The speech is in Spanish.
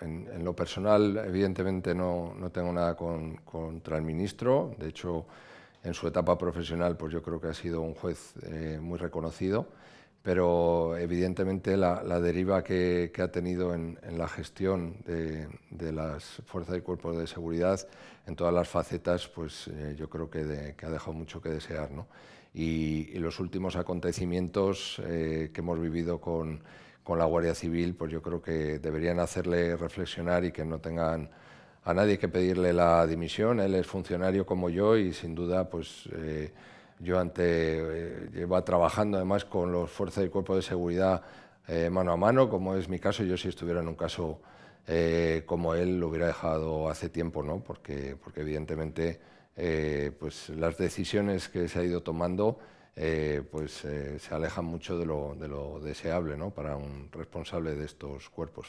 en, lo personal, evidentemente, no, no tengo nada contra el ministro. De hecho, en su etapa profesional, pues yo creo que ha sido un juez eh, muy reconocido. Pero evidentemente la, deriva que, ha tenido en, la gestión de, las fuerzas y cuerpos de seguridad en todas las facetas, pues eh, yo creo que, ha dejado mucho que desear. ¿no? Y, los últimos acontecimientos eh, que hemos vivido con con la Guardia Civil, pues yo creo que deberían hacerle reflexionar y que no tengan a nadie que pedirle la dimisión. Él es funcionario como yo y sin duda, pues eh, yo ante eh, lleva trabajando además con los fuerzas del cuerpos de seguridad eh, mano a mano, como es mi caso. Yo si estuviera en un caso como él lo hubiera dejado hace tiempo, ¿no? Porque, porque evidentemente, pues las decisiones que se ha ido tomando. Eh, pues eh, se alejan mucho de lo, de lo deseable ¿no? para un responsable de estos cuerpos.